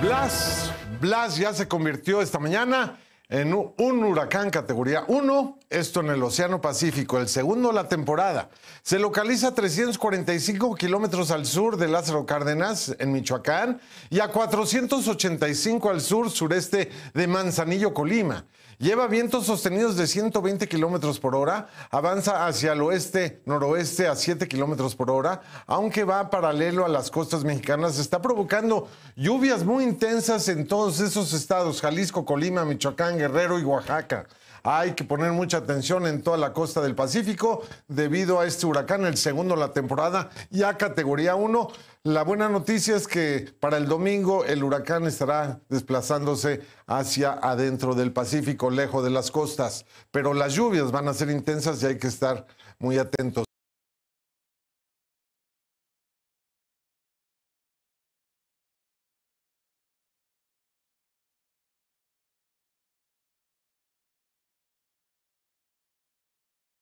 Blas, Blas ya se convirtió esta mañana en un huracán categoría 1, esto en el Océano Pacífico, el segundo la temporada. Se localiza a 345 kilómetros al sur de Lázaro Cárdenas, en Michoacán, y a 485 al sur sureste de Manzanillo, Colima. Lleva vientos sostenidos de 120 kilómetros por hora, avanza hacia el oeste-noroeste a 7 kilómetros por hora, aunque va paralelo a las costas mexicanas. Está provocando lluvias muy intensas en todos esos estados: Jalisco, Colima, Michoacán, Guerrero y Oaxaca. Hay que poner mucha atención en toda la costa del Pacífico debido a este huracán, el segundo de la temporada, ya categoría 1. La buena noticia es que para el domingo el huracán estará desplazándose hacia adentro del Pacífico, lejos de las costas, pero las lluvias van a ser intensas y hay que estar muy atentos.